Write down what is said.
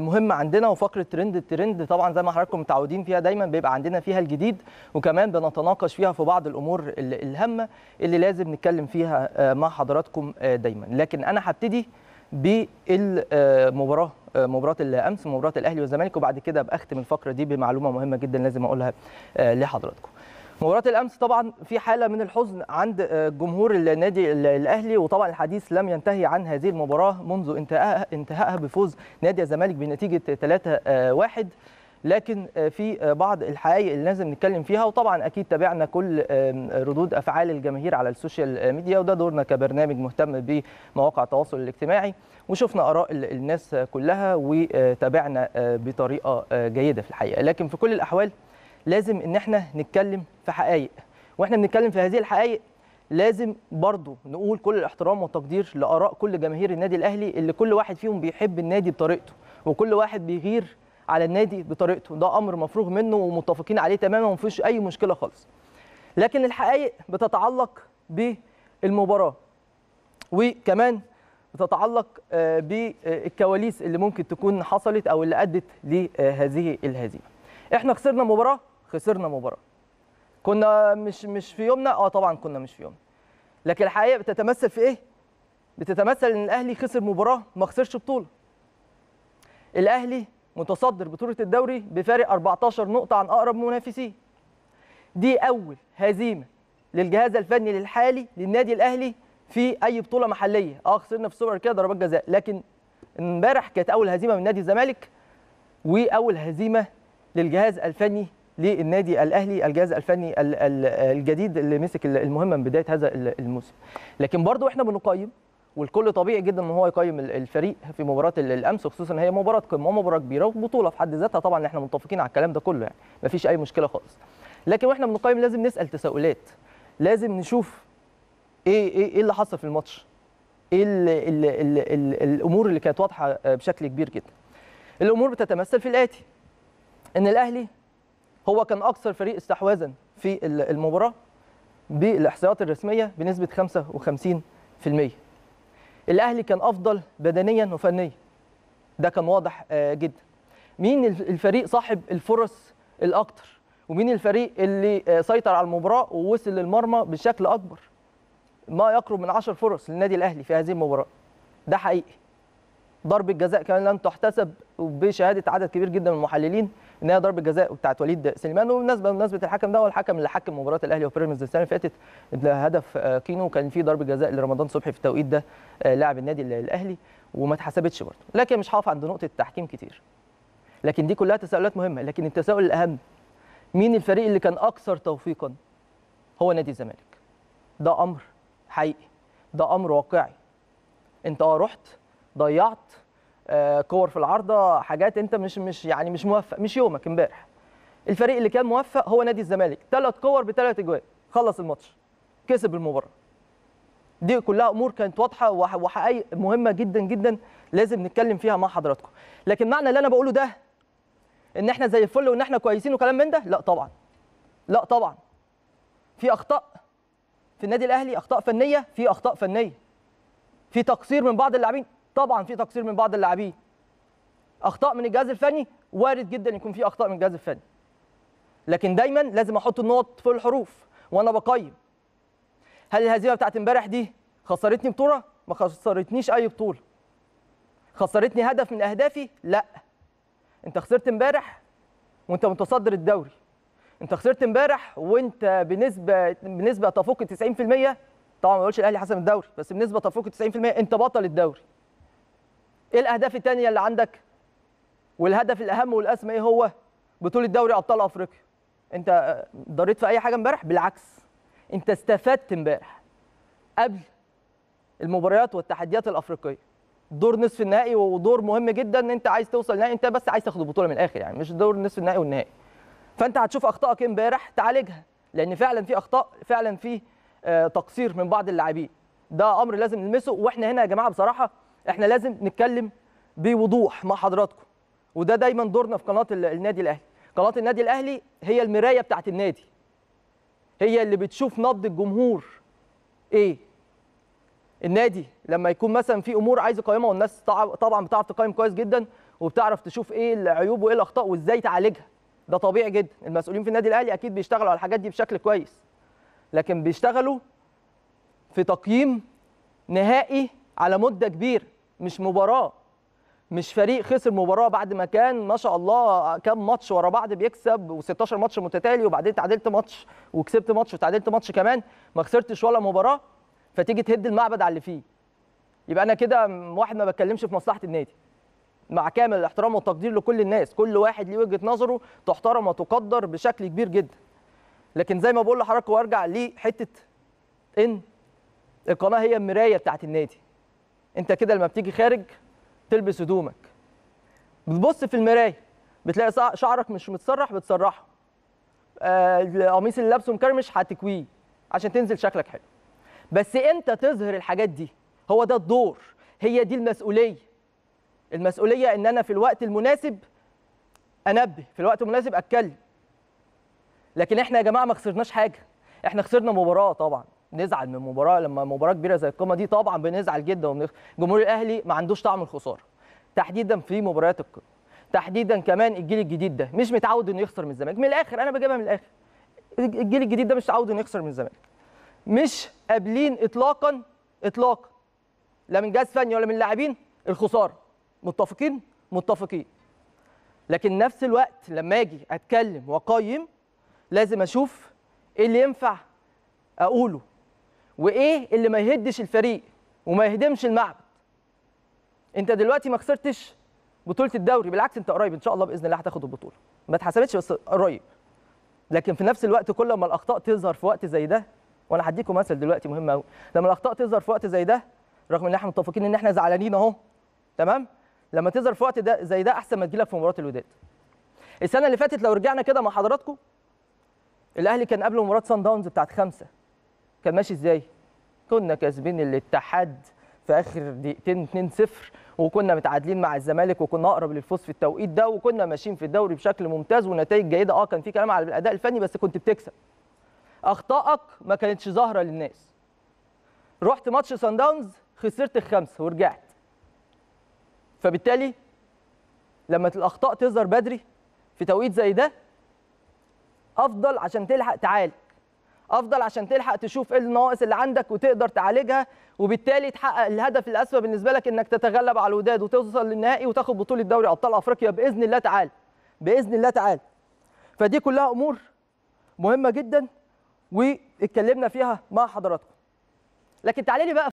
مهمه عندنا وفقره ترند الترند طبعا زي ما حضراتكم متعودين فيها دايما بيبقى عندنا فيها الجديد وكمان بنتناقش فيها في بعض الامور الهامه اللي لازم نتكلم فيها آه، مع حضراتكم آه، دايما لكن انا هبتدي بالمباراه آه، مباراه الامس مباراه الاهلي والزمالك وبعد كده باختم الفقره دي بمعلومه مهمه جدا لازم اقولها لحضراتكم مباراه الامس طبعا في حاله من الحزن عند آه، جمهور النادي الاهلي وطبعا الحديث لم ينتهي عن هذه المباراه منذ انتهائها بفوز نادي الزمالك بنتيجه 3-1 آه، لكن آه، في بعض الحقائق اللي لازم نتكلم فيها وطبعا اكيد تابعنا كل ردود افعال الجماهير على السوشيال ميديا وده دورنا كبرنامج مهتم بمواقع التواصل الاجتماعي وشفنا اراء الناس كلها وتابعنا بطريقه جيده في الحقيقه لكن في كل الاحوال لازم ان احنا نتكلم في حقائق واحنا بنتكلم في هذه الحقائق لازم برضو نقول كل الاحترام والتقدير لاراء كل جماهير النادي الاهلي اللي كل واحد فيهم بيحب النادي بطريقته وكل واحد بيغير على النادي بطريقته ده امر مفروغ منه ومتفقين عليه تماما ومفيش اي مشكله خالص لكن الحقائق بتتعلق بالمباراه وكمان بتتعلق آه، بالكواليس اللي ممكن تكون حصلت او اللي ادت لهذه الهزيمه احنا خسرنا مباراه خسرنا مباراه كنا مش مش في يومنا اه طبعا كنا مش في يومنا لكن الحقيقه بتتمثل في ايه بتتمثل ان الاهلي خسر مباراه ما خسرش بطوله الاهلي متصدر بطوله الدوري بفارق 14 نقطه عن اقرب منافسيه دي اول هزيمه للجهاز الفني للحالي للنادي الاهلي في اي بطوله محليه اه خسرنا في السوبر كده ضربات جزاء لكن امبارح كانت اول هزيمه من نادي الزمالك واول هزيمه للجهاز الفني للنادي الاهلي الجهاز الفني الجديد اللي مسك المهمه من بدايه هذا الموسم لكن برضو احنا بنقيم والكل طبيعي جدا ان هو يقيم الفريق في مباراه الامس خصوصا هي مباراه قمه ومباراه كبيره وبطوله في حد ذاتها طبعا احنا متفقين على الكلام ده كله يعني مفيش اي مشكله خالص لكن واحنا بنقيم لازم نسال تساؤلات لازم نشوف ايه ايه, إيه اللي حصل في الماتش ايه الامور اللي كانت واضحه بشكل كبير جدا الامور بتتمثل في الاتي ان الاهلي هو كان اكثر فريق استحواذا في المباراه بالاحصائيات الرسميه بنسبه 55% الاهلي كان افضل بدنيا وفنيا ده كان واضح آه، جدا مين الفريق صاحب الفرص الاكثر ومين الفريق اللي آه، سيطر على المباراه ووصل للمرمى بشكل اكبر ما يقرب من 10 فرص للنادي الاهلي في هذه المباراه ده حقيقي ضربه جزاء كمان لم تحتسب وبشهاده عدد كبير جدا من المحللين ان هي ضربه جزاء بتاعت وليد سليمان وبالنسبه بمناسبه الحكم ده هو الحكم اللي حكم مباراه الاهلي وبيراميدز السنه اللي فاتت هدف آه، كينو كان في ضربه جزاء لرمضان صبحي في التوقيت ده آه، لاعب النادي الاهلي وما اتحسبتش برضه لكن مش هقف عند نقطه التحكيم كتير لكن دي كلها تساؤلات مهمه لكن التساؤل الاهم مين الفريق اللي كان اكثر توفيقا هو نادي الزمالك ده امر حقيقي ده امر واقعي انت اه رحت ضيعت آه، كور في العارضه حاجات انت مش مش يعني مش موفق مش يومك امبارح الفريق اللي كان موفق هو نادي الزمالك ثلاث كور بثلاث اجوال خلص الماتش كسب المباراه دي كلها امور كانت واضحه وحقائق مهمه جدا جدا لازم نتكلم فيها مع حضراتكم لكن معنى اللي انا بقوله ده ان احنا زي الفل وان احنا كويسين وكلام من ده لا طبعا لا طبعا في اخطاء في النادي الاهلي اخطاء فنيه في اخطاء فنيه في تقصير من بعض اللاعبين طبعا في تقصير من بعض اللاعبين اخطاء من الجهاز الفني وارد جدا يكون في اخطاء من الجهاز الفني لكن دايما لازم احط النقط في الحروف وانا بقيم هل الهزيمه بتاعت امبارح دي خسرتني بطوله ما خسرتنيش اي بطوله خسرتني هدف من اهدافي لا انت خسرت امبارح وانت متصدر الدوري انت خسرت امبارح وانت بنسبه بنسبه تفوق 90% طبعا ما بقولش الاهلي حسم الدوري بس بنسبه تفوق 90% انت بطل الدوري ايه الاهداف الثانيه اللي عندك والهدف الاهم والاسمى ايه هو بطوله دوري ابطال افريقيا انت ضريت آه، في اي حاجه امبارح بالعكس انت استفدت امبارح قبل المباريات والتحديات الافريقيه دور نصف النهائي ودور مهم جدا ان انت عايز توصل نهائي انت بس عايز تاخد البطوله من الاخر يعني مش دور نصف النهائي والنهائي فانت هتشوف اخطائك إيه امبارح تعالجها لان فعلا في اخطاء فعلا في آه، تقصير من بعض اللاعبين ده امر لازم نلمسه واحنا هنا يا جماعه بصراحه احنا لازم نتكلم بوضوح مع حضراتكم وده دايما دورنا في قناه النادي الاهلي قناه النادي الاهلي هي المرايه بتاعت النادي هي اللي بتشوف نبض الجمهور ايه النادي لما يكون مثلا في امور عايز يقيمها والناس طبعا بتعرف تقيم كويس جدا وبتعرف تشوف ايه العيوب وايه الاخطاء وازاي تعالجها ده طبيعي جدا المسؤولين في النادي الاهلي اكيد بيشتغلوا على الحاجات دي بشكل كويس لكن بيشتغلوا في تقييم نهائي على مده كبير مش مباراه مش فريق خسر مباراه بعد ما كان ما شاء الله كام ماتش ورا بعض بيكسب و16 ماتش متتالي وبعدين تعادلت ماتش وكسبت ماتش وتعادلت ماتش كمان ما خسرتش ولا مباراه فتيجي تهد المعبد على اللي فيه يبقى انا كده واحد ما بتكلمش في مصلحه النادي مع كامل الاحترام والتقدير لكل الناس كل واحد ليه وجهه نظره تحترم وتقدر بشكل كبير جدا لكن زي ما بقول لحضرتك وارجع لحته ان القناه هي المرايه بتاعت النادي انت كده لما بتيجي خارج تلبس هدومك بتبص في المرايه بتلاقي شعرك مش متسرح بتسرحه آه، القميص اللي لابسه مكرمش هتكويه عشان تنزل شكلك حلو بس انت تظهر الحاجات دي هو ده الدور هي دي المسؤوليه المسؤوليه ان انا في الوقت المناسب انبه في الوقت المناسب اتكلم لكن احنا يا جماعه ما خسرناش حاجه احنا خسرنا مباراه طبعا نزعل من مباراه لما مباراه كبيره زي القمه دي طبعا بنزعل جدا جمهور الاهلي ما عندوش طعم الخساره تحديدا في مباريات القمه تحديدا كمان الجيل الجديد ده مش متعود انه يخسر من الزمالك من الاخر انا بجيبها من الاخر الجيل الجديد ده مش متعود انه يخسر من الزمالك مش قابلين اطلاقا اطلاقا لا من جهاز فني ولا من اللاعبين الخساره متفقين متفقين لكن نفس الوقت لما اجي اتكلم واقيم لازم اشوف ايه اللي ينفع اقوله وايه اللي ما يهدش الفريق وما يهدمش المعبد انت دلوقتي ما خسرتش بطوله الدوري بالعكس انت قريب ان شاء الله باذن الله هتاخد البطوله ما اتحسبتش بس قريب لكن في نفس الوقت كل ما الاخطاء تظهر في وقت زي ده وانا هديكم مثل دلوقتي مهم قوي لما الاخطاء تظهر في وقت زي ده رغم ان احنا متفقين ان احنا زعلانين اهو تمام لما تظهر في وقت ده زي ده احسن ما تجيلك في مباراه الوداد السنه اللي فاتت لو رجعنا كده مع حضراتكم الاهلي كان قبل مباراه سان داونز بتاعت خمسه كان ماشي ازاي؟ كنا كاسبين الاتحاد في اخر دقيقتين 2-0 وكنا متعادلين مع الزمالك وكنا اقرب للفوز في التوقيت ده وكنا ماشيين في الدوري بشكل ممتاز ونتائج جيده اه كان في كلام على الاداء الفني بس كنت بتكسب اخطائك ما كانتش ظاهره للناس رحت ماتش سان داونز خسرت الخمسه ورجعت فبالتالي لما الاخطاء تظهر بدري في توقيت زي ده افضل عشان تلحق تعالي. افضل عشان تلحق تشوف ايه النواقص اللي عندك وتقدر تعالجها وبالتالي تحقق الهدف الاسمى بالنسبه لك انك تتغلب على الوداد وتوصل للنهائي وتاخد بطوله دوري ابطال افريقيا باذن الله تعالى باذن الله تعالى فدي كلها امور مهمه جدا واتكلمنا فيها مع حضراتكم لكن تعالي لي بقى